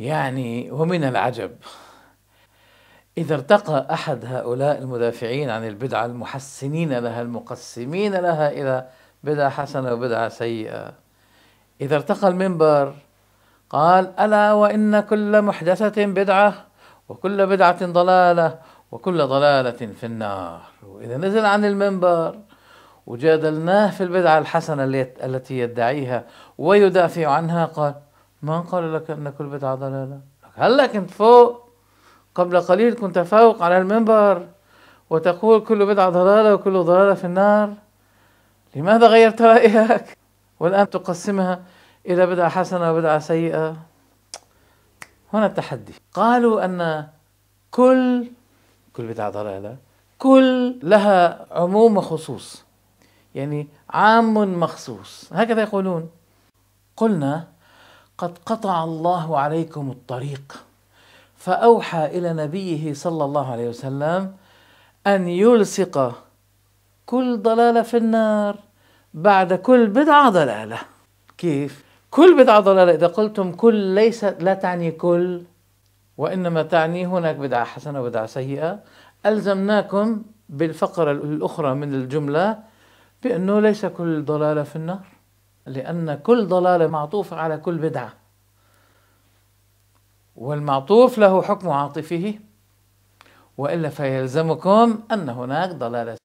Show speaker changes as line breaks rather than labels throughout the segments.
يعني ومن العجب إذا ارتقى أحد هؤلاء المدافعين عن البدعة المحسنين لها المقسمين لها إلى بدعة حسنة وبدعة سيئة إذا ارتقى المنبر قال ألا وإن كل محدثة بدعة وكل بدعة ضلالة وكل ضلالة في النار وإذا نزل عن المنبر وجادلناه في البدعة الحسنة التي يدعيها ويدافع عنها قال من قال لك أن كل بدعة ضلالة هلا كنت فوق قبل قليل كنت فوق على المنبر وتقول كل بدعة ضلالة وكل ضلالة في النار لماذا غيرت رأيك والآن تقسمها إلى بدعة حسنة وبدعة سيئة هنا التحدي قالوا أن كل كل بدعة ضلالة كل لها عموم وخصوص يعني عام مخصوص هكذا يقولون قلنا قد قطع الله عليكم الطريق فأوحى إلى نبيه صلى الله عليه وسلم أن يلصق كل ضلالة في النار بعد كل بدعة ضلالة كيف؟ كل بدعة ضلالة إذا قلتم كل ليست لا تعني كل وإنما تعني هناك بدعة حسنة وبدعة سيئة ألزمناكم بالفقرة الأخرى من الجملة بأنه ليس كل ضلالة في النار لأن كل ضلالة معطوفة على كل بدعة والمعطوف له حكم عاطفه وإلا فيلزمكم أن هناك ضلالة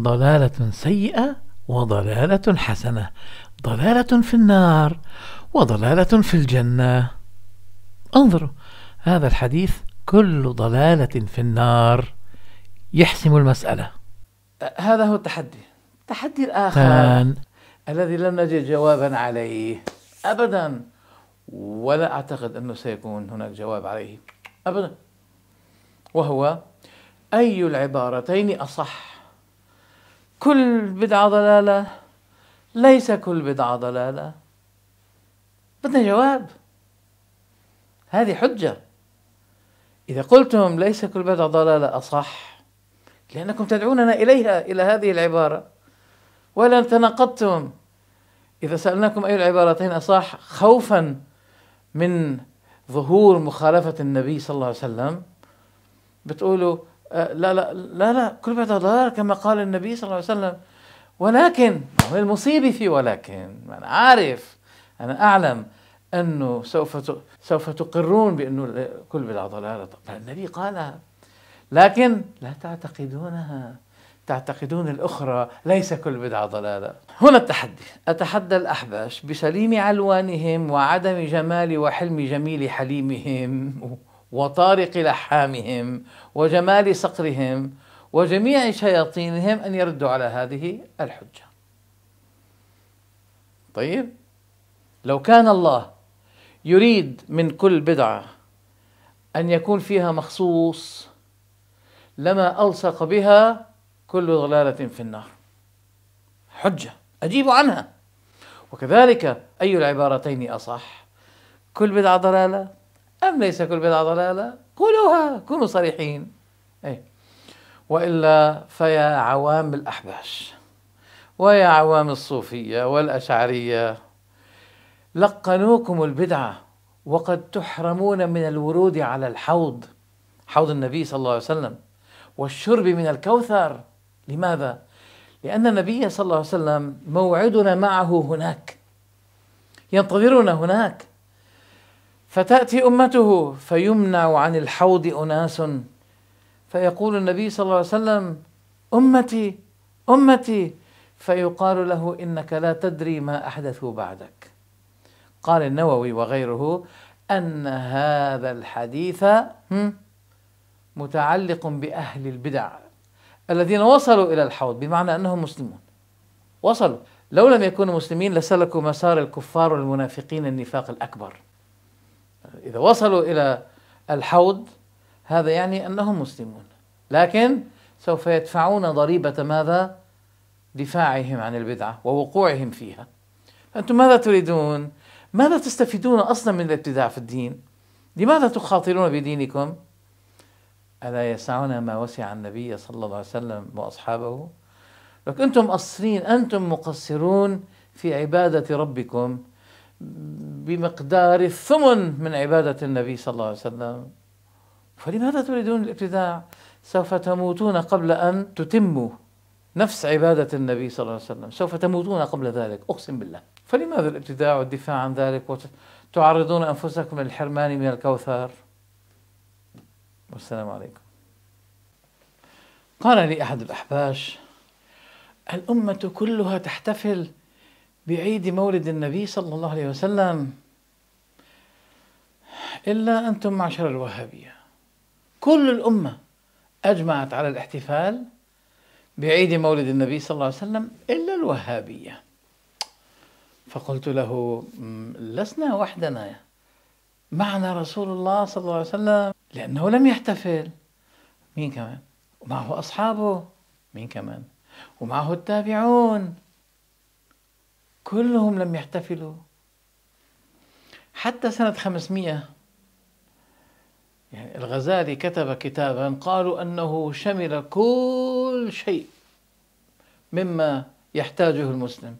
ضلالة سيئة وضلالة حسنة ضلالة في النار وضلالة في الجنة انظروا هذا الحديث كل ضلالة في النار يحسم المسألة هذا هو التحدي التحدي الآخر الذي لن نجد جوابا عليه ابدا ولا اعتقد انه سيكون هناك جواب عليه ابدا وهو اي العبارتين اصح كل بدعه ضلاله ليس كل بدعه ضلاله بدنا جواب هذه حجه اذا قلتم ليس كل بدعه ضلاله اصح لانكم تدعوننا اليها الى هذه العباره ولا تناقضتم إذا سألناكم أي العبارتين أصح خوفا من ظهور مخالفة النبي صلى الله عليه وسلم بتقولوا آه، لا لا لا لا كل بعد ضرر كما قال النبي صلى الله عليه وسلم ولكن المصيبة في ولكن أنا عارف أنا أعلم أنه سوف سوف تقرون بأنه كل بدعة ضلالة النبي قالها لكن لا تعتقدونها تعتقدون الأخرى ليس كل بدعة ضلالة هنا التحدي أتحدى الأحباش بسليم علوانهم وعدم جمال وحلم جميل حليمهم وطارق لحامهم وجمال صقرهم وجميع شياطينهم أن يردوا على هذه الحجة طيب لو كان الله يريد من كل بدعة أن يكون فيها مخصوص لما ألصق بها كل ضلالة في النار حجة أجيب عنها وكذلك أي العبارتين أصح كل بدعة ضلالة أم ليس كل بدعة ضلالة قولوها كونوا صريحين أي وإلا فيا عوام الأحباش ويا عوام الصوفية والأشعرية لقنوكم البدعة وقد تحرمون من الورود على الحوض حوض النبي صلى الله عليه وسلم والشرب من الكوثر لماذا؟ لأن النبي صلى الله عليه وسلم موعدنا معه هناك ينتظرنا هناك فتأتي أمته فيمنع عن الحوض أناس فيقول النبي صلى الله عليه وسلم أمتي أمتي فيقال له إنك لا تدري ما أحدثوا بعدك قال النووي وغيره أن هذا الحديث متعلق بأهل البدع الذين وصلوا إلى الحوض بمعنى أنهم مسلمون وصلوا لو لم يكونوا مسلمين لسلكوا مسار الكفار والمنافقين النفاق الأكبر إذا وصلوا إلى الحوض هذا يعني أنهم مسلمون لكن سوف يدفعون ضريبة ماذا؟ دفاعهم عن البدعة ووقوعهم فيها أنتم ماذا تريدون؟ ماذا تستفيدون أصلا من الابتداع في الدين؟ لماذا تخاطرون بدينكم؟ ألا يسعنا ما وسع النبي صلى الله عليه وسلم وأصحابه لك أنتم مقصرين أنتم مقصرون في عبادة ربكم بمقدار الثمن من عبادة النبي صلى الله عليه وسلم فلماذا تريدون الابتداع سوف تموتون قبل أن تتموا نفس عبادة النبي صلى الله عليه وسلم سوف تموتون قبل ذلك أقسم بالله فلماذا الابتداع والدفاع عن ذلك وتعرضون أنفسكم للحرمان من الكوثر والسلام عليكم قال لي أحد الأحباش الأمة كلها تحتفل بعيد مولد النبي صلى الله عليه وسلم إلا أنتم معشر الوهابية كل الأمة أجمعت على الاحتفال بعيد مولد النبي صلى الله عليه وسلم إلا الوهابية فقلت له لسنا وحدنا معنا رسول الله صلى الله عليه وسلم لأنه لم يحتفل مين كمان؟ ومعه أصحابه مين كمان؟ ومعه التابعون كلهم لم يحتفلوا حتى سنة 500 يعني الغزالي كتب كتابا قالوا أنه شمل كل شيء مما يحتاجه المسلم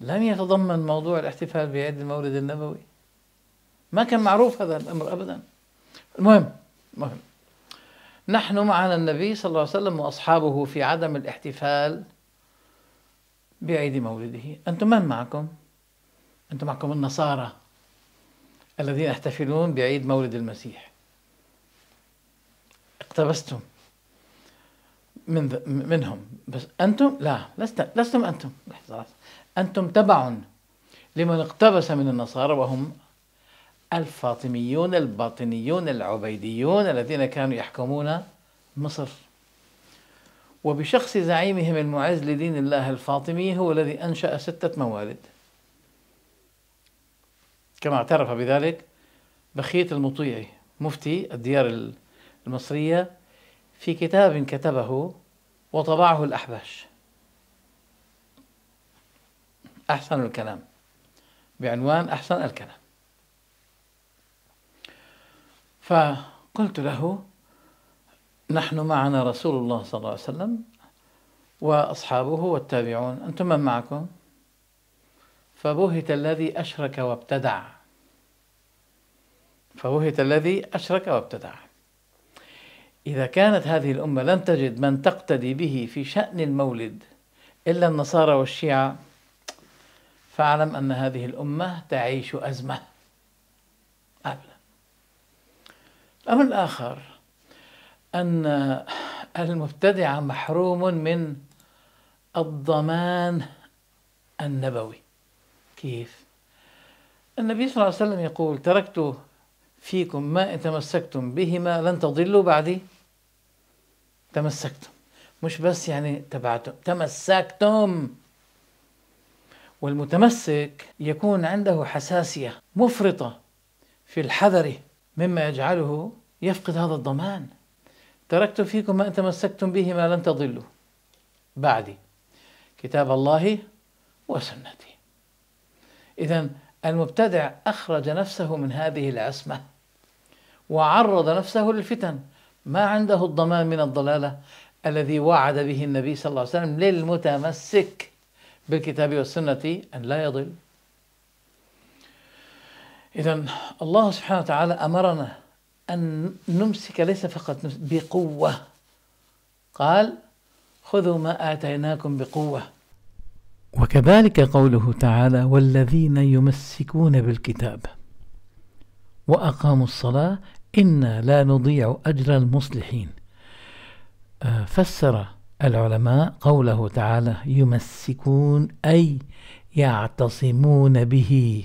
لم يتضمن موضوع الاحتفال بعيد المولد النبوي ما كان معروف هذا الأمر أبداً المهم المهم نحن معنا النبي صلى الله عليه وسلم واصحابه في عدم الاحتفال بعيد مولده انتم من معكم انتم معكم النصارى الذين يحتفلون بعيد مولد المسيح اقتبستم من منهم بس انتم لا لست لستم انتم لحظه انتم تبع لمن اقتبس من النصارى وهم الفاطميون الباطنيون العبيديون الذين كانوا يحكمون مصر وبشخص زعيمهم المعز لدين الله الفاطمي هو الذي أنشأ ستة موالد كما اعترف بذلك بخية المطيعي مفتي الديار المصرية في كتاب كتبه وطبعه الأحباش أحسن الكلام بعنوان أحسن الكلام فقلت له نحن معنا رسول الله صلى الله عليه وسلم وأصحابه والتابعون أنتم من معكم فبهت الذي أشرك وابتدع فبهت الذي أشرك وابتدع إذا كانت هذه الأمة لن تجد من تقتدي به في شأن المولد إلا النصارى والشيعة فاعلم أن هذه الأمة تعيش أزمة الأمر الآخر أن المبتدع محروم من الضمان النبوي كيف؟ النبي صلى الله عليه وسلم يقول تركت فيكم ما إن تمسكتم بهما لن تضلوا بعدي تمسكتم مش بس يعني تبعتم تمسكتم والمتمسك يكون عنده حساسية مفرطة في الحذر مما يجعله يفقد هذا الضمان تركت فيكم ما ان تمسكتم به ما لن تضلوا بعدي كتاب الله وسنتي اذا المبتدع اخرج نفسه من هذه العصمه وعرض نفسه للفتن ما عنده الضمان من الضلاله الذي وعد به النبي صلى الله عليه وسلم للمتمسك بالكتاب والسنه ان لا يضل إذا الله سبحانه وتعالى أمرنا أن نمسك ليس فقط نمسك بقوة قال خذوا ما آتيناكم بقوة وكذلك قوله تعالى والذين يمسكون بالكتاب وأقاموا الصلاة إنا لا نضيع أجر المصلحين آه، فسر العلماء قوله تعالى يمسكون أي يعتصمون به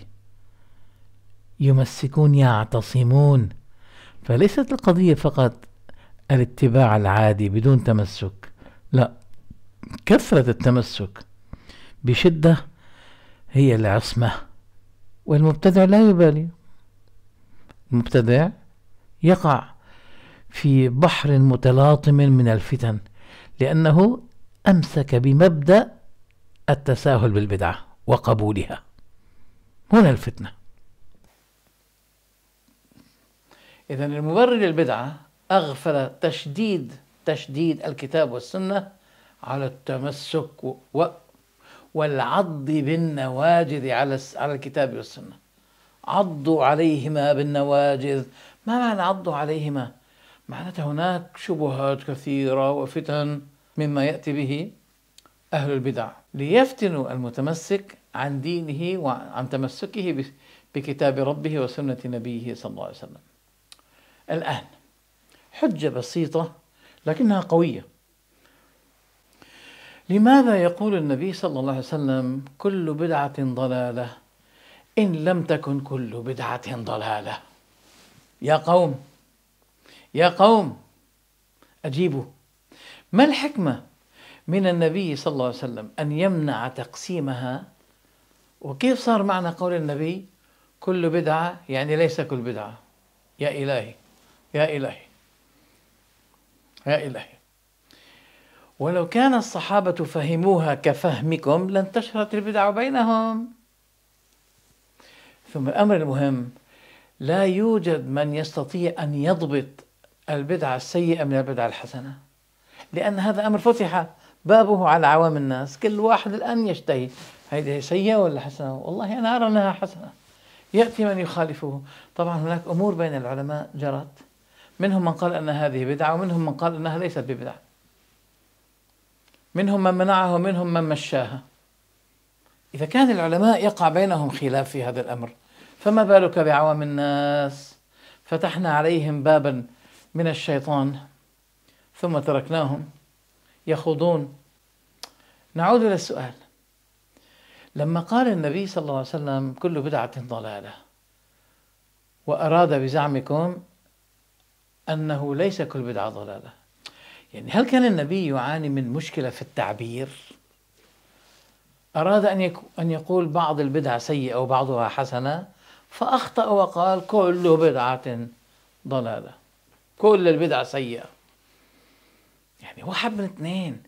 يمسكون يعتصمون فليست القضية فقط الاتباع العادي بدون تمسك لا كثرة التمسك بشدة هي العصمة والمبتدع لا يبالي المبتدع يقع في بحر متلاطم من الفتن لأنه أمسك بمبدأ التساهل بالبدعة وقبولها هنا الفتنه إذا المبرر للبدعة أغفل تشديد تشديد الكتاب والسنة على التمسك و والعض بالنواجذ على على الكتاب والسنة عضوا عليهما بالنواجذ ما معنى عضوا عليهما؟ معناته هناك شبهات كثيرة وفتن مما يأتي به أهل البدع ليفتنوا المتمسك عن دينه وعن تمسكه بكتاب ربه وسنة نبيه صلى الله عليه وسلم الآن حجة بسيطة لكنها قوية لماذا يقول النبي صلى الله عليه وسلم كل بدعة ضلالة إن لم تكن كل بدعة ضلالة يا قوم يا قوم أجيبوا ما الحكمة من النبي صلى الله عليه وسلم أن يمنع تقسيمها وكيف صار معنى قول النبي كل بدعة يعني ليس كل بدعة يا إلهي يا إلهي يا إلهي ولو كان الصحابة فهموها كفهمكم لانتشرت البدع بينهم ثم الأمر المهم لا يوجد من يستطيع أن يضبط البدعة السيئة من البدعة الحسنة لأن هذا أمر فتح بابه على عوام الناس كل واحد الآن يشتهي هذه سيئة ولا حسنة والله أنا أرى أنها حسنة يأتي من يخالفه طبعا هناك أمور بين العلماء جرت منهم من قال أن هذه بدعة ومنهم من قال أنها ليست ببدعة منهم من منعها ومنهم من مشاها إذا كان العلماء يقع بينهم خلاف في هذا الأمر فما بالك بعوام الناس فتحنا عليهم بابا من الشيطان ثم تركناهم يخوضون نعود إلى السؤال لما قال النبي صلى الله عليه وسلم كل بدعة ضلالة وأراد بزعمكم أنه ليس كل بدعة ضلالة يعني هل كان النبي يعاني من مشكلة في التعبير؟ أراد أن, أن يقول بعض البدع سيئة وبعضها حسنة فأخطأ وقال كل بدعة ضلالة كل البدع سيئة يعني واحد من اثنين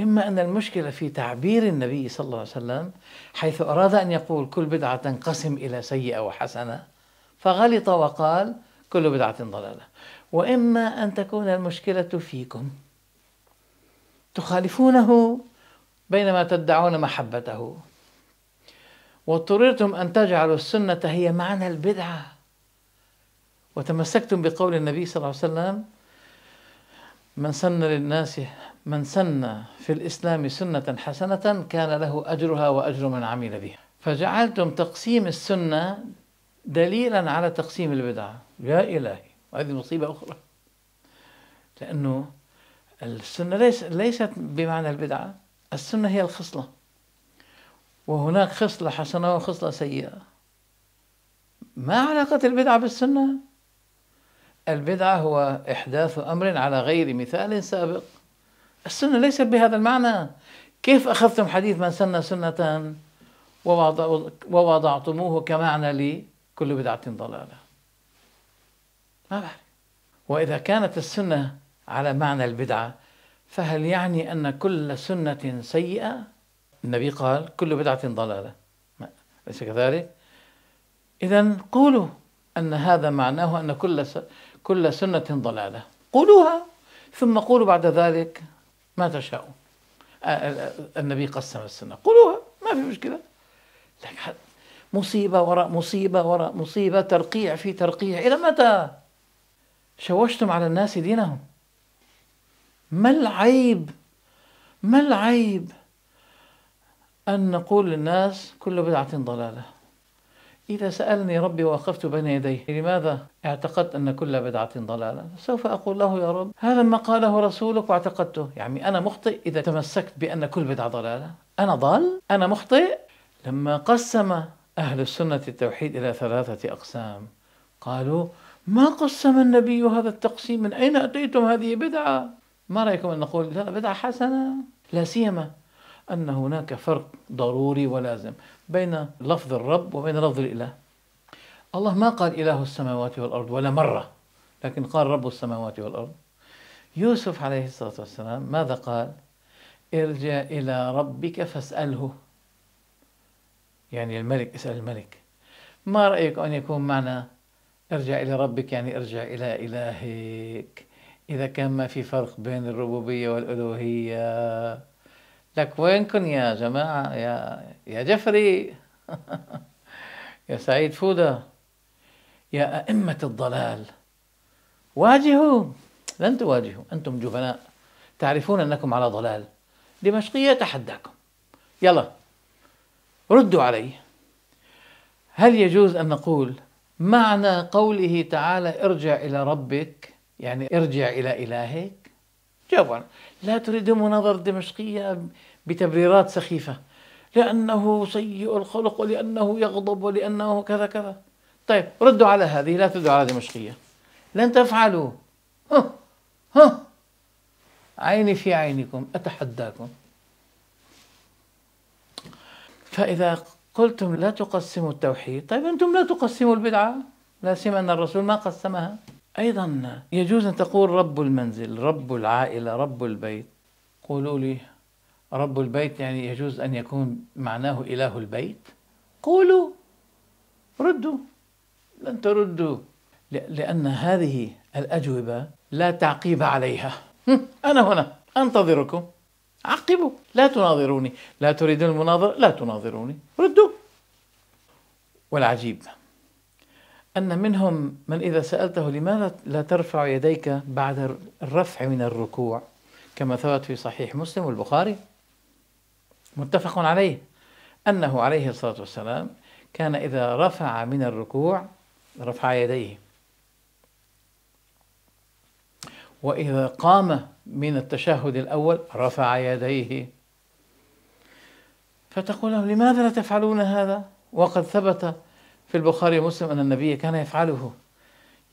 إما أن المشكلة في تعبير النبي صلى الله عليه وسلم حيث أراد أن يقول كل بدعة تنقسم إلى سيئة وحسنة فغلط وقال كل بدعة ضلالة واما ان تكون المشكله فيكم تخالفونه بينما تدعون محبته واضطررتم ان تجعلوا السنه هي معنى البدعه وتمسكتم بقول النبي صلى الله عليه وسلم من سن للناس من سن في الاسلام سنه حسنه كان له اجرها واجر من عمل بها فجعلتم تقسيم السنه دليلا على تقسيم البدعه يا الهي وهذه مصيبة أخرى لأنه السنة ليس ليست بمعنى البدعة السنة هي الخصلة وهناك خصلة حسنة وخصلة سيئة ما علاقة البدعة بالسنة؟ البدعة هو إحداث أمر على غير مثال سابق السنة ليست بهذا المعنى كيف أخذتم حديث من سن سنة ووضعتموه كمعنى لكل بدعة ضلالة ما بعرف وإذا كانت السنة على معنى البدعة فهل يعني أن كل سنة سيئة؟ النبي قال كل بدعة ضلالة أليس كذلك؟ إذا قولوا أن هذا معناه أن كل كل سنة ضلالة قولوها ثم قولوا بعد ذلك ما تشاءوا النبي قسم السنة قولوها ما في مشكلة مصيبة وراء مصيبة وراء مصيبة ترقيع في ترقيع إلى متى؟ شوشتم على الناس دينهم ما العيب ما العيب أن نقول للناس كل بدعة ضلالة إذا سألني ربي وأقفت بين يديه لماذا اعتقدت أن كل بدعة ضلالة سوف أقول له يا رب هذا ما قاله رسولك واعتقدته يعني أنا مخطئ إذا تمسكت بأن كل بدعة ضلالة أنا ضال أنا مخطئ لما قسم أهل السنة التوحيد إلى ثلاثة أقسام قالوا ما قسم النبي هذا التقسيم من أين أتيتم هذه بدعة ما رأيكم أن نقول هذا بدعة حسنة لا سيما أن هناك فرق ضروري ولازم بين لفظ الرب وبين لفظ الإله الله ما قال إله السماوات والأرض ولا مرة لكن قال رب السماوات والأرض يوسف عليه الصلاة والسلام ماذا قال ارجع إلى ربك فاسأله يعني الملك اسأل الملك ما رأيك أن يكون معنا ارجع إلى ربك يعني ارجع إلى إلهك إذا كان ما في فرق بين الربوبية والألوهية لك وينكن يا جماعة يا يا جفري يا سعيد فودة يا أئمة الضلال واجهوا لن تواجهوا أنتم جبناء تعرفون أنكم على ضلال دمشقية تحداكم يلا ردوا علي هل يجوز أن نقول معنى قوله تعالى ارجع إلى ربك يعني ارجع إلى إلهك جوابا لا تريد مناظرة دمشقية بتبريرات سخيفة لأنه سيء الخلق ولأنه يغضب ولأنه كذا كذا طيب ردوا على هذه لا تدعوا على دمشقية لن تفعلوا ها ها عيني في عينكم أتحداكم فإذا قلتم لا تقسموا التوحيد طيب أنتم لا تقسموا البدعة لا سيما أن الرسول ما قسمها أيضا يجوز أن تقول رب المنزل رب العائلة رب البيت قولوا لي رب البيت يعني يجوز أن يكون معناه إله البيت قولوا ردوا لن تردوا لأن هذه الأجوبة لا تعقيب عليها أنا هنا أنتظركم عقبوا لا تناظروني لا تريدون المناظرة لا تناظروني ردوا والعجيب أن منهم من إذا سألته لماذا لا ترفع يديك بعد الرفع من الركوع كما ثبت في صحيح مسلم والبخاري متفق عليه أنه عليه الصلاة والسلام كان إذا رفع من الركوع رفع يديه وإذا قام من التشهد الأول رفع يديه فتقول له لماذا لا تفعلون هذا وقد ثبت في البخاري ومسلم أن النبي كان يفعله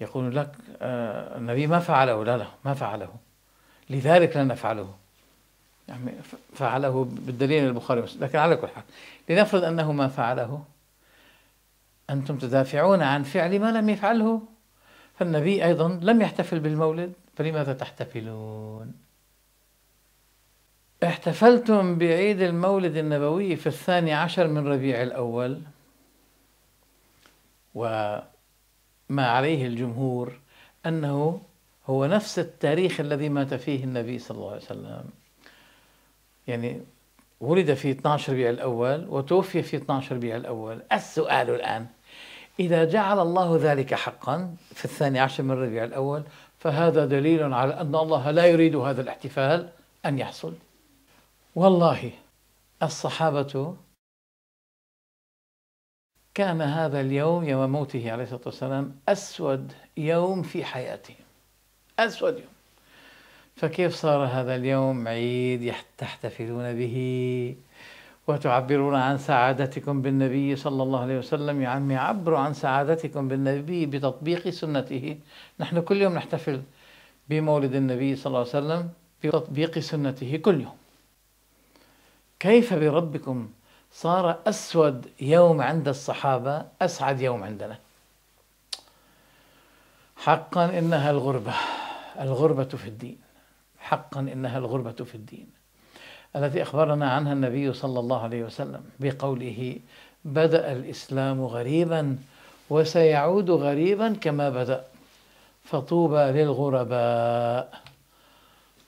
يقول لك آه النبي ما فعله لا لا ما فعله لذلك لا نفعله يعني فعله بالدليل البخاري ومسلم لكن على كل حال لنفرض أنه ما فعله أنتم تدافعون عن فعل ما لم يفعله فالنبي أيضا لم يحتفل بالمولد فلماذا تحتفلون احتفلتم بعيد المولد النبوي في الثاني عشر من ربيع الأول وما عليه الجمهور أنه هو نفس التاريخ الذي مات فيه النبي صلى الله عليه وسلم يعني ولد في 12 ربيع الأول وتوفي في 12 ربيع الأول السؤال الآن إذا جعل الله ذلك حقا في الثاني عشر من ربيع الأول فهذا دليل على أن الله لا يريد هذا الاحتفال أن يحصل والله الصحابة كان هذا اليوم يوم موته عليه الصلاة والسلام أسود يوم في حياتهم أسود يوم فكيف صار هذا اليوم عيد تحتفلون به وتعبرون عن سعادتكم بالنبي صلى الله عليه وسلم يا عمي عبروا عن سعادتكم بالنبي بتطبيق سنته نحن كل يوم نحتفل بمولد النبي صلى الله عليه وسلم بتطبيق سنته كل يوم كيف بربكم صار أسود يوم عند الصحابة أسعد يوم عندنا حقا إنها الغربة الغربة في الدين حقا إنها الغربة في الدين التي أخبرنا عنها النبي صلى الله عليه وسلم بقوله بدأ الإسلام غريبا وسيعود غريبا كما بدأ فطوبى للغرباء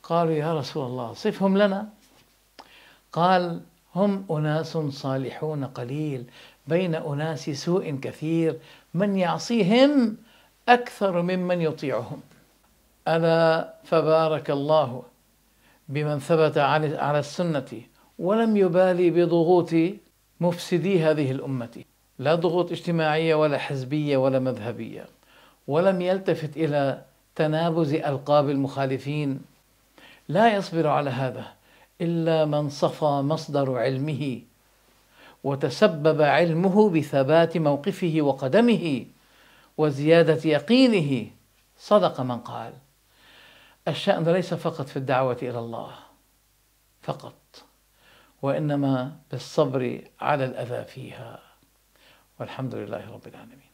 قالوا يا رسول الله صفهم لنا قال هم أناس صالحون قليل بين أناس سوء كثير من يعصيهم أكثر ممن يطيعهم ألا فبارك الله بمن ثبت على السنة ولم يبالي بضغوط مفسدي هذه الأمة لا ضغوط اجتماعية ولا حزبية ولا مذهبية ولم يلتفت إلى تنابز ألقاب المخالفين لا يصبر على هذا إلا من صفى مصدر علمه وتسبب علمه بثبات موقفه وقدمه وزيادة يقينه صدق من قال الشأن ليس فقط في الدعوة إلى الله فقط وإنما بالصبر على الأذى فيها والحمد لله رب العالمين